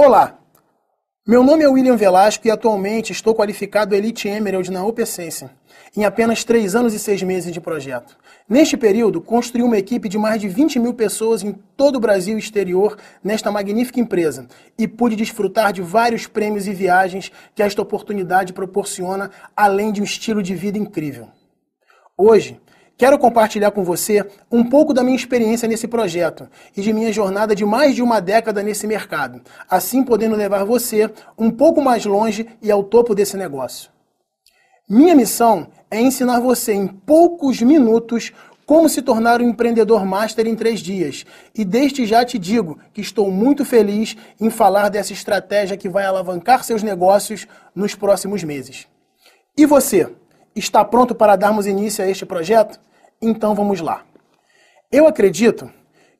Olá, meu nome é William Velasco e atualmente estou qualificado Elite Emerald na OpenSense, em apenas 3 anos e 6 meses de projeto. Neste período, construí uma equipe de mais de 20 mil pessoas em todo o Brasil e exterior nesta magnífica empresa e pude desfrutar de vários prêmios e viagens que esta oportunidade proporciona, além de um estilo de vida incrível. Hoje, Quero compartilhar com você um pouco da minha experiência nesse projeto e de minha jornada de mais de uma década nesse mercado, assim podendo levar você um pouco mais longe e ao topo desse negócio. Minha missão é ensinar você em poucos minutos como se tornar um empreendedor master em três dias. E desde já te digo que estou muito feliz em falar dessa estratégia que vai alavancar seus negócios nos próximos meses. E você, está pronto para darmos início a este projeto? Então vamos lá. Eu acredito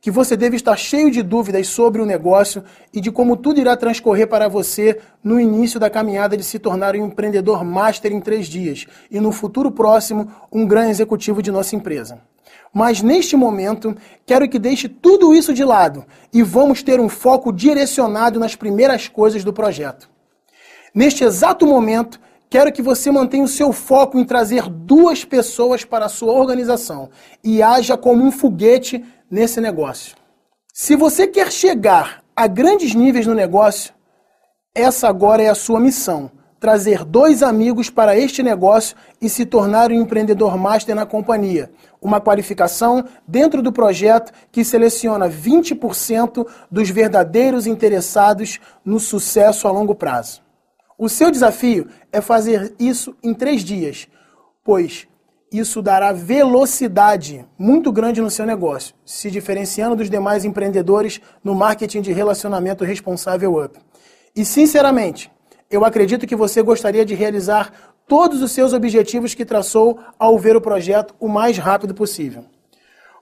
que você deve estar cheio de dúvidas sobre o negócio e de como tudo irá transcorrer para você no início da caminhada de se tornar um empreendedor master em três dias e, no futuro próximo, um grande executivo de nossa empresa. Mas neste momento, quero que deixe tudo isso de lado e vamos ter um foco direcionado nas primeiras coisas do projeto. Neste exato momento, quero que você mantenha o seu foco em trazer duas pessoas para a sua organização e haja como um foguete nesse negócio. Se você quer chegar a grandes níveis no negócio, essa agora é a sua missão: trazer dois amigos para este negócio e se tornar um empreendedor master na companhia. Uma qualificação dentro do projeto que seleciona 20% dos verdadeiros interessados no sucesso a longo prazo. O seu desafio é fazer isso em três dias, pois isso dará velocidade muito grande no seu negócio, se diferenciando dos demais empreendedores no marketing de relacionamento responsável up. E sinceramente, eu acredito que você gostaria de realizar todos os seus objetivos que traçou ao ver o projeto o mais rápido possível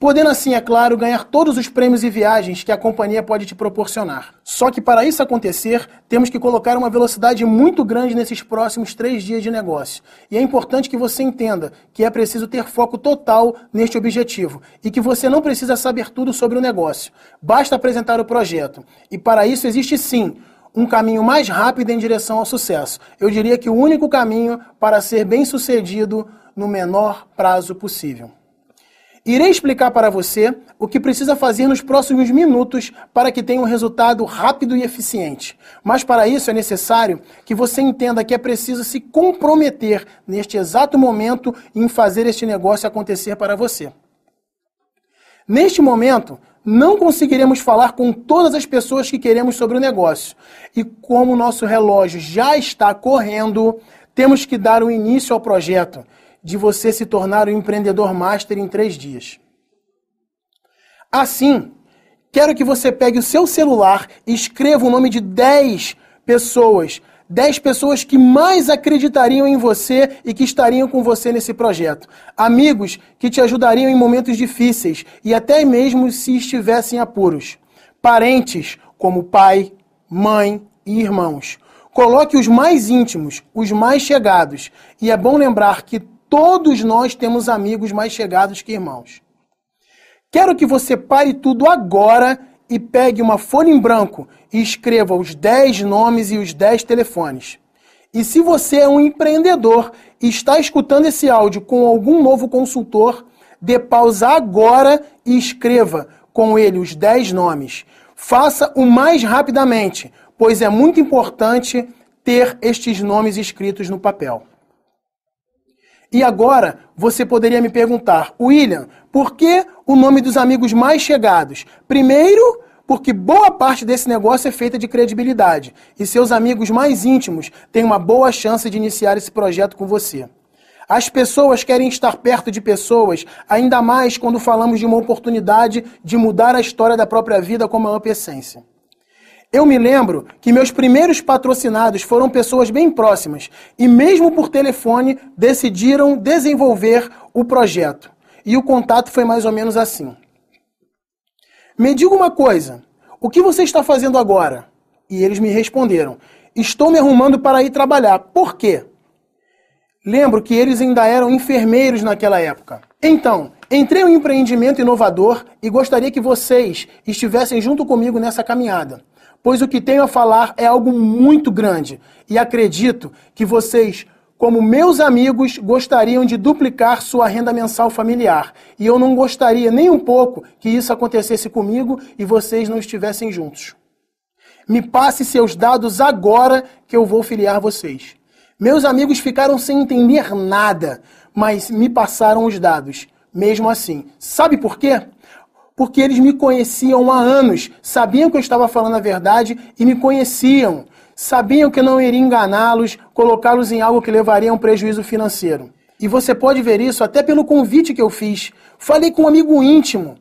podendo assim, é claro, ganhar todos os prêmios e viagens que a companhia pode te proporcionar. Só que para isso acontecer, temos que colocar uma velocidade muito grande nesses próximos três dias de negócio. E é importante que você entenda que é preciso ter foco total neste objetivo e que você não precisa saber tudo sobre o negócio. Basta apresentar o projeto. E para isso existe sim um caminho mais rápido em direção ao sucesso. Eu diria que o único caminho para ser bem sucedido no menor prazo possível. Irei explicar para você o que precisa fazer nos próximos minutos para que tenha um resultado rápido e eficiente. Mas para isso é necessário que você entenda que é preciso se comprometer neste exato momento em fazer este negócio acontecer para você. Neste momento, não conseguiremos falar com todas as pessoas que queremos sobre o negócio. E como o nosso relógio já está correndo, temos que dar o um início ao projeto de você se tornar o empreendedor master em três dias. Assim, quero que você pegue o seu celular e escreva o nome de 10 pessoas. 10 pessoas que mais acreditariam em você e que estariam com você nesse projeto. Amigos que te ajudariam em momentos difíceis e até mesmo se estivessem apuros. Parentes, como pai, mãe e irmãos. Coloque os mais íntimos, os mais chegados. E é bom lembrar que Todos nós temos amigos mais chegados que irmãos. Quero que você pare tudo agora e pegue uma folha em branco e escreva os 10 nomes e os 10 telefones. E se você é um empreendedor e está escutando esse áudio com algum novo consultor, dê pausa agora e escreva com ele os 10 nomes. Faça o mais rapidamente, pois é muito importante ter estes nomes escritos no papel. E agora você poderia me perguntar, William, por que o nome dos amigos mais chegados? Primeiro, porque boa parte desse negócio é feita de credibilidade e seus amigos mais íntimos têm uma boa chance de iniciar esse projeto com você. As pessoas querem estar perto de pessoas, ainda mais quando falamos de uma oportunidade de mudar a história da própria vida como a Up Essência. Eu me lembro que meus primeiros patrocinados foram pessoas bem próximas e, mesmo por telefone, decidiram desenvolver o projeto. E o contato foi mais ou menos assim. Me diga uma coisa, o que você está fazendo agora? E eles me responderam: Estou me arrumando para ir trabalhar. Por quê? Lembro que eles ainda eram enfermeiros naquela época. Então, entrei em um empreendimento inovador e gostaria que vocês estivessem junto comigo nessa caminhada pois o que tenho a falar é algo muito grande e acredito que vocês, como meus amigos, gostariam de duplicar sua renda mensal familiar. E eu não gostaria nem um pouco que isso acontecesse comigo e vocês não estivessem juntos. Me passe seus dados agora que eu vou filiar vocês. Meus amigos ficaram sem entender nada, mas me passaram os dados. Mesmo assim, sabe por quê? porque eles me conheciam há anos, sabiam que eu estava falando a verdade e me conheciam. Sabiam que eu não iria enganá-los, colocá-los em algo que levaria a um prejuízo financeiro. E você pode ver isso até pelo convite que eu fiz. Falei com um amigo íntimo.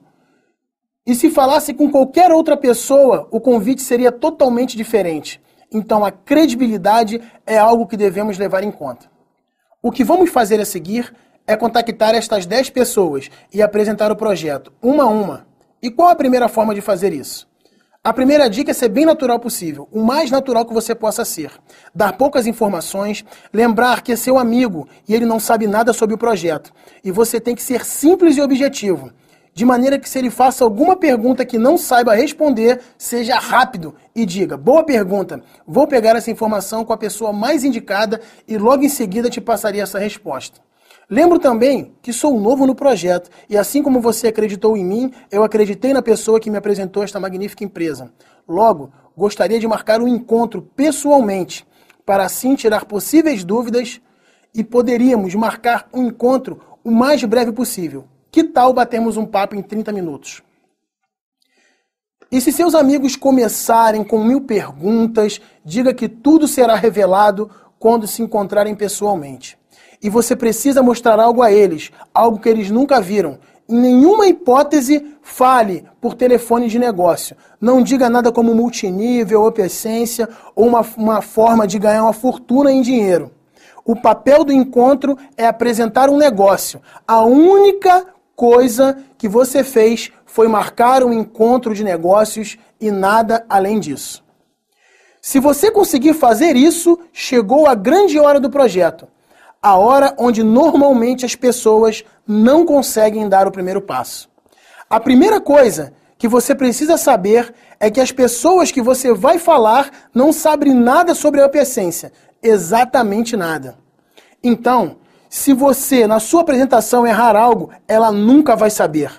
E se falasse com qualquer outra pessoa, o convite seria totalmente diferente. Então a credibilidade é algo que devemos levar em conta. O que vamos fazer a seguir é contactar estas 10 pessoas e apresentar o projeto, uma a uma. E qual a primeira forma de fazer isso? A primeira dica é ser bem natural possível, o mais natural que você possa ser. Dar poucas informações, lembrar que é seu amigo e ele não sabe nada sobre o projeto. E você tem que ser simples e objetivo, de maneira que se ele faça alguma pergunta que não saiba responder, seja rápido e diga: "Boa pergunta. Vou pegar essa informação com a pessoa mais indicada e logo em seguida te passarei essa resposta." Lembro também que sou novo no projeto e, assim como você acreditou em mim, eu acreditei na pessoa que me apresentou esta magnífica empresa. Logo, gostaria de marcar um encontro pessoalmente para assim tirar possíveis dúvidas e poderíamos marcar um encontro o mais breve possível. Que tal batermos um papo em 30 minutos? E se seus amigos começarem com mil perguntas, diga que tudo será revelado quando se encontrarem pessoalmente e você precisa mostrar algo a eles, algo que eles nunca viram. Em nenhuma hipótese, fale por telefone de negócio. Não diga nada como multinível, opescência ou uma, uma forma de ganhar uma fortuna em dinheiro. O papel do encontro é apresentar um negócio. A única coisa que você fez foi marcar um encontro de negócios e nada além disso. Se você conseguir fazer isso, chegou a grande hora do projeto a hora onde normalmente as pessoas não conseguem dar o primeiro passo. A primeira coisa que você precisa saber é que as pessoas que você vai falar não sabem nada sobre a upessência, exatamente nada. Então, se você na sua apresentação errar algo, ela nunca vai saber.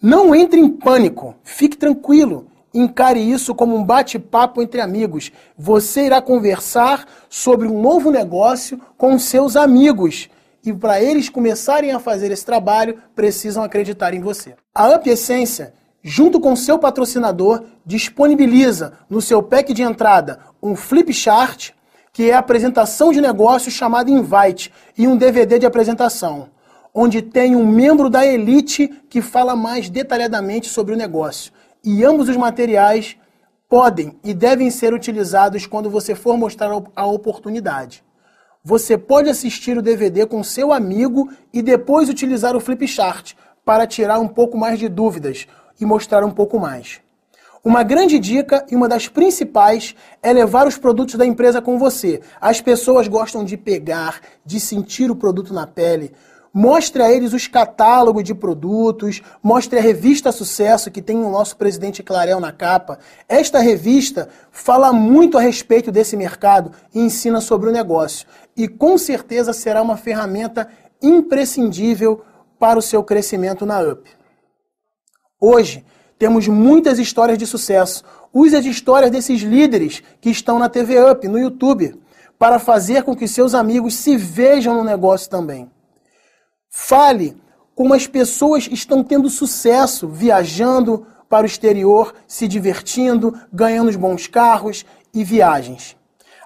Não entre em pânico, fique tranquilo. Encare isso como um bate-papo entre amigos. Você irá conversar sobre um novo negócio com seus amigos. E para eles começarem a fazer esse trabalho, precisam acreditar em você. A Up Essência, junto com seu patrocinador, disponibiliza no seu pack de entrada um flip chart, que é a apresentação de negócio chamada Invite, e um DVD de apresentação, onde tem um membro da elite que fala mais detalhadamente sobre o negócio e ambos os materiais podem e devem ser utilizados quando você for mostrar a oportunidade. Você pode assistir o DVD com seu amigo e depois utilizar o flipchart para tirar um pouco mais de dúvidas e mostrar um pouco mais. Uma grande dica e uma das principais é levar os produtos da empresa com você. As pessoas gostam de pegar, de sentir o produto na pele mostre a eles os catálogos de produtos, mostre a revista Sucesso, que tem o nosso presidente Clarel na capa. Esta revista fala muito a respeito desse mercado e ensina sobre o negócio. E com certeza será uma ferramenta imprescindível para o seu crescimento na UP. Hoje, temos muitas histórias de sucesso. Use as histórias desses líderes que estão na TV UP, no YouTube, para fazer com que seus amigos se vejam no negócio também. Fale como as pessoas estão tendo sucesso viajando para o exterior, se divertindo, ganhando bons carros e viagens.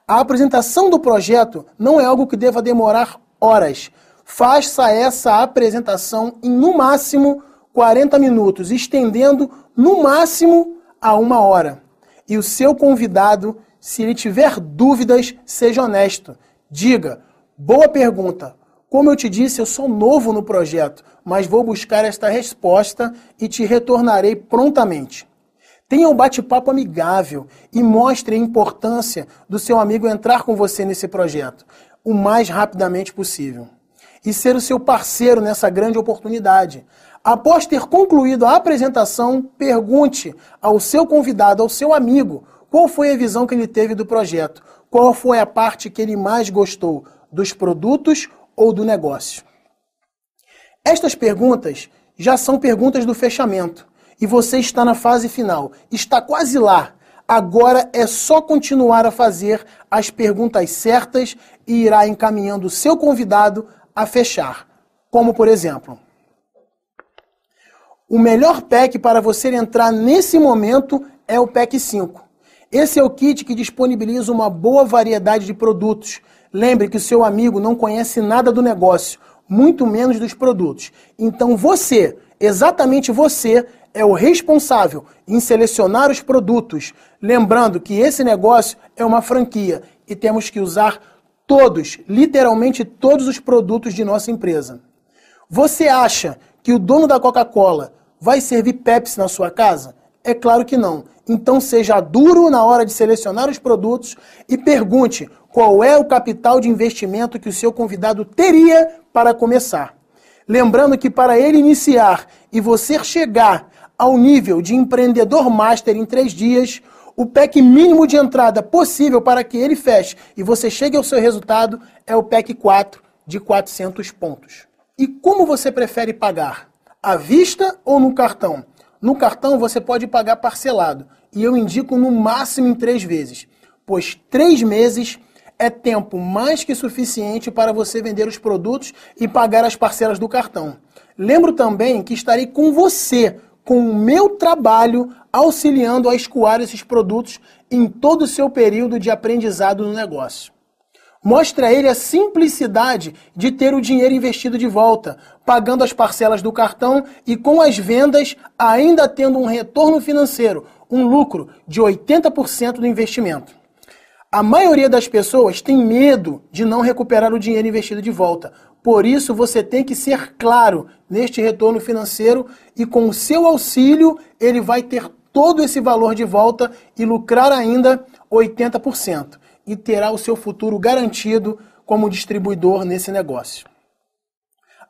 A apresentação do projeto não é algo que deva demorar horas. Faça essa apresentação em no máximo 40 minutos, estendendo no máximo a uma hora. E o seu convidado, se ele tiver dúvidas, seja honesto. Diga: boa pergunta, como eu te disse, eu sou novo no projeto, mas vou buscar esta resposta e te retornarei prontamente. Tenha um bate-papo amigável e mostre a importância do seu amigo entrar com você nesse projeto o mais rapidamente possível. E ser o seu parceiro nessa grande oportunidade. Após ter concluído a apresentação, pergunte ao seu convidado, ao seu amigo, qual foi a visão que ele teve do projeto, qual foi a parte que ele mais gostou dos produtos ou do negócio? Estas perguntas já são perguntas do fechamento e você está na fase final, está quase lá. Agora é só continuar a fazer as perguntas certas e irá encaminhando o seu convidado a fechar. Como, por exemplo, o melhor pack para você entrar nesse momento é o pack 5. Esse é o kit que disponibiliza uma boa variedade de produtos Lembre que o seu amigo não conhece nada do negócio, muito menos dos produtos. Então você, exatamente você, é o responsável em selecionar os produtos. Lembrando que esse negócio é uma franquia e temos que usar todos, literalmente todos os produtos de nossa empresa. Você acha que o dono da Coca-Cola vai servir Pepsi na sua casa? É claro que não. Então seja duro na hora de selecionar os produtos e pergunte qual é o capital de investimento que o seu convidado teria para começar. Lembrando que para ele iniciar e você chegar ao nível de empreendedor master em três dias, o PEC mínimo de entrada possível para que ele feche e você chegue ao seu resultado é o PEC 4 de 400 pontos. E como você prefere pagar? À vista ou no cartão? No cartão você pode pagar parcelado e eu indico no máximo em três vezes, pois três meses é tempo mais que suficiente para você vender os produtos e pagar as parcelas do cartão. Lembro também que estarei com você, com o meu trabalho, auxiliando a escoar esses produtos em todo o seu período de aprendizado no negócio. Mostre a ele a simplicidade de ter o dinheiro investido de volta, pagando as parcelas do cartão e com as vendas ainda tendo um retorno financeiro, um lucro de 80% do investimento. A maioria das pessoas tem medo de não recuperar o dinheiro investido de volta. Por isso, você tem que ser claro neste retorno financeiro e com o seu auxílio, ele vai ter todo esse valor de volta e lucrar ainda 80% e terá o seu futuro garantido como distribuidor nesse negócio.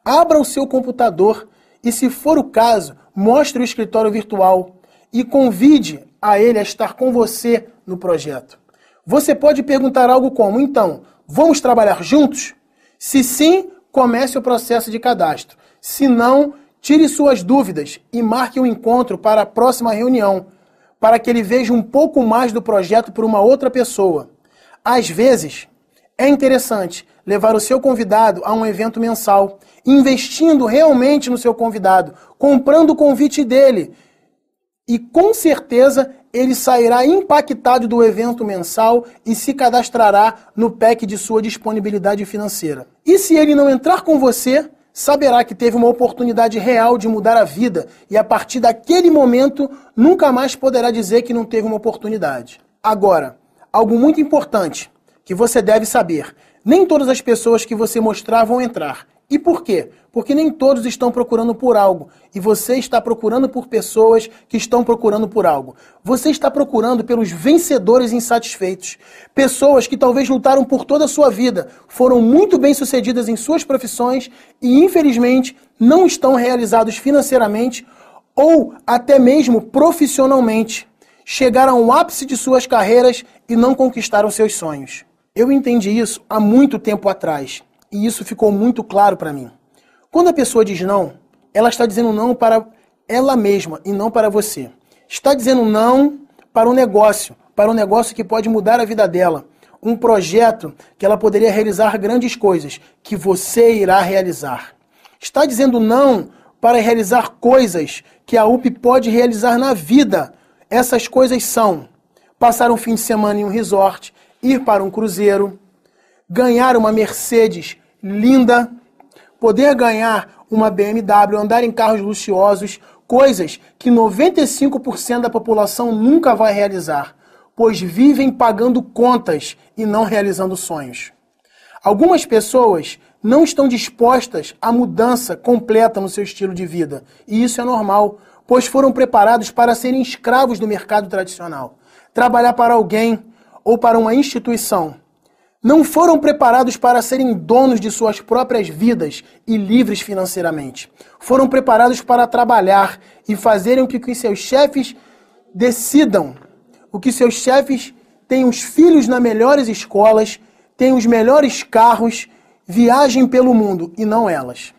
Abra o seu computador e, se for o caso, mostre o escritório virtual e convide a ele a estar com você no projeto. Você pode perguntar algo como: então, vamos trabalhar juntos? Se sim, comece o processo de cadastro. Se não, tire suas dúvidas e marque um encontro para a próxima reunião, para que ele veja um pouco mais do projeto por uma outra pessoa. Às vezes, é interessante levar o seu convidado a um evento mensal, investindo realmente no seu convidado, comprando o convite dele, e com certeza ele sairá impactado do evento mensal e se cadastrará no PEC de sua disponibilidade financeira. E se ele não entrar com você, saberá que teve uma oportunidade real de mudar a vida e a partir daquele momento nunca mais poderá dizer que não teve uma oportunidade. Agora, algo muito importante que você deve saber: nem todas as pessoas que você mostrar vão entrar. E por quê? Porque nem todos estão procurando por algo e você está procurando por pessoas que estão procurando por algo. Você está procurando pelos vencedores insatisfeitos, pessoas que talvez lutaram por toda a sua vida, foram muito bem-sucedidas em suas profissões e infelizmente não estão realizados financeiramente ou até mesmo profissionalmente. Chegaram ao ápice de suas carreiras e não conquistaram seus sonhos. Eu entendi isso há muito tempo atrás e isso ficou muito claro para mim. Quando a pessoa diz não, ela está dizendo não para ela mesma e não para você. Está dizendo não para um negócio, para um negócio que pode mudar a vida dela, um projeto que ela poderia realizar grandes coisas, que você irá realizar. Está dizendo não para realizar coisas que a UP pode realizar na vida. Essas coisas são passar um fim de semana em um resort, ir para um cruzeiro, ganhar uma Mercedes linda, poder ganhar uma BMW, andar em carros luxuosos, coisas que 95% da população nunca vai realizar, pois vivem pagando contas e não realizando sonhos. Algumas pessoas não estão dispostas à mudança completa no seu estilo de vida, e isso é normal, pois foram preparados para serem escravos do mercado tradicional. Trabalhar para alguém ou para uma instituição não foram preparados para serem donos de suas próprias vidas e livres financeiramente. Foram preparados para trabalhar e fazerem o que seus chefes decidam, o que seus chefes têm os filhos nas melhores escolas, têm os melhores carros, viajem pelo mundo e não elas.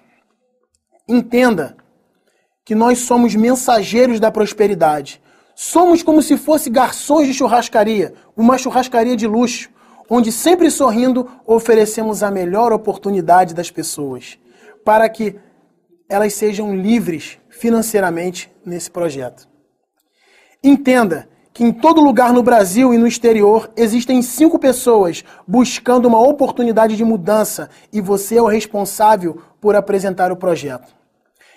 Entenda que nós somos mensageiros da prosperidade. Somos como se fosse garçons de churrascaria, uma churrascaria de luxo onde sempre sorrindo oferecemos a melhor oportunidade das pessoas, para que elas sejam livres financeiramente nesse projeto. Entenda que em todo lugar no Brasil e no exterior existem cinco pessoas buscando uma oportunidade de mudança e você é o responsável por apresentar o projeto.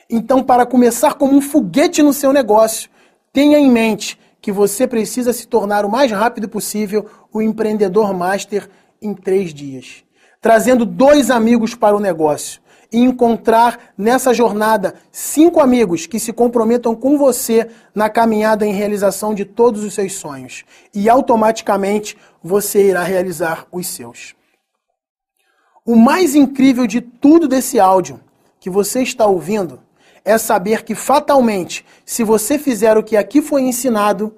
Então, para começar como um foguete no seu negócio, tenha em mente que você precisa se tornar o mais rápido possível o empreendedor master em três dias. Trazendo dois amigos para o negócio e encontrar nessa jornada cinco amigos que se comprometam com você na caminhada em realização de todos os seus sonhos. E automaticamente você irá realizar os seus. O mais incrível de tudo desse áudio que você está ouvindo é saber que fatalmente, se você fizer o que aqui foi ensinado,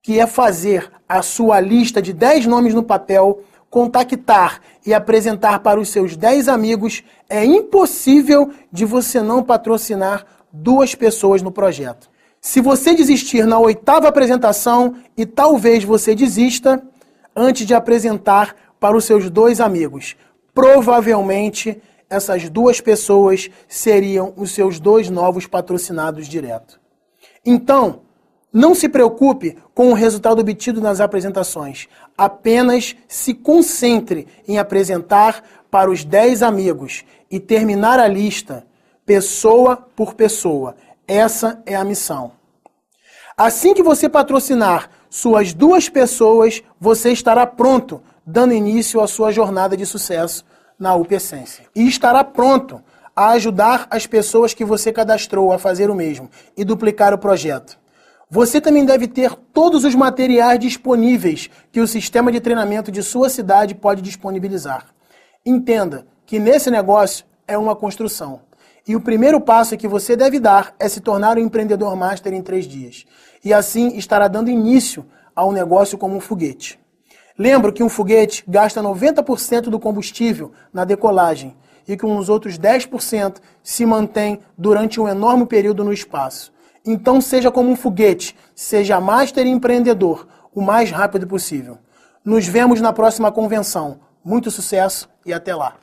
que é fazer a sua lista de 10 nomes no papel, contactar e apresentar para os seus 10 amigos, é impossível de você não patrocinar duas pessoas no projeto. Se você desistir na oitava apresentação, e talvez você desista antes de apresentar para os seus dois amigos, provavelmente essas duas pessoas seriam os seus dois novos patrocinados direto. Então, não se preocupe com o resultado obtido nas apresentações. Apenas se concentre em apresentar para os 10 amigos e terminar a lista, pessoa por pessoa. Essa é a missão. Assim que você patrocinar suas duas pessoas, você estará pronto, dando início à sua jornada de sucesso na UPSense. E estará pronto a ajudar as pessoas que você cadastrou a fazer o mesmo e duplicar o projeto. Você também deve ter todos os materiais disponíveis que o sistema de treinamento de sua cidade pode disponibilizar. Entenda que nesse negócio é uma construção. E o primeiro passo que você deve dar é se tornar um empreendedor master em três dias. E assim estará dando início a um negócio como um foguete. Lembro que um foguete gasta 90% do combustível na decolagem e que uns outros 10% se mantém durante um enorme período no espaço. Então seja como um foguete, seja master e empreendedor, o mais rápido possível. Nos vemos na próxima convenção. Muito sucesso e até lá!